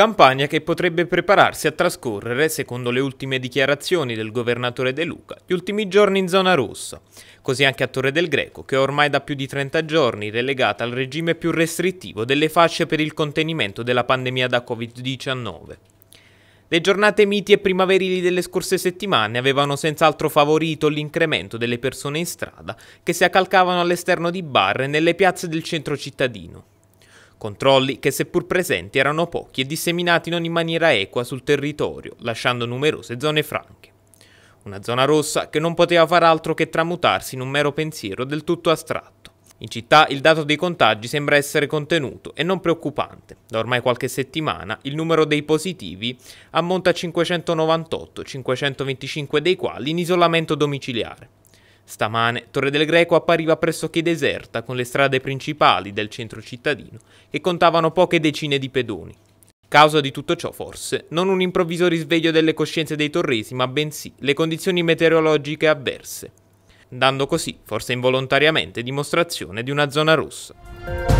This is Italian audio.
Campagna che potrebbe prepararsi a trascorrere, secondo le ultime dichiarazioni del governatore De Luca, gli ultimi giorni in zona rossa. Così anche a Torre del Greco, che è ormai da più di 30 giorni relegata al regime più restrittivo delle fasce per il contenimento della pandemia da Covid-19. Le giornate miti e primaverili delle scorse settimane avevano senz'altro favorito l'incremento delle persone in strada che si accalcavano all'esterno di bar e nelle piazze del centro cittadino. Controlli che seppur presenti erano pochi e disseminati non in maniera equa sul territorio, lasciando numerose zone franche. Una zona rossa che non poteva far altro che tramutarsi in un mero pensiero del tutto astratto. In città il dato dei contagi sembra essere contenuto e non preoccupante. Da ormai qualche settimana il numero dei positivi ammonta a 598, 525 dei quali in isolamento domiciliare. Stamane Torre del Greco appariva pressoché deserta con le strade principali del centro cittadino che contavano poche decine di pedoni. Causa di tutto ciò forse non un improvviso risveglio delle coscienze dei torresi ma bensì le condizioni meteorologiche avverse, dando così, forse involontariamente, dimostrazione di una zona rossa.